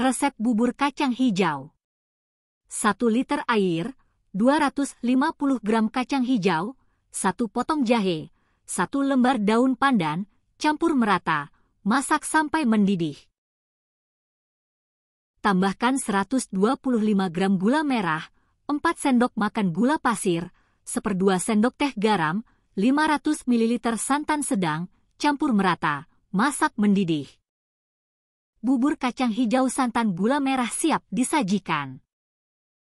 Resep bubur kacang hijau. 1 liter air, 250 gram kacang hijau, 1 potong jahe, 1 lembar daun pandan, campur merata, masak sampai mendidih. Tambahkan 125 gram gula merah, 4 sendok makan gula pasir, 1/2 sendok teh garam, 500 ml santan sedang, campur merata, masak mendidih bubur kacang hijau santan gula merah siap disajikan.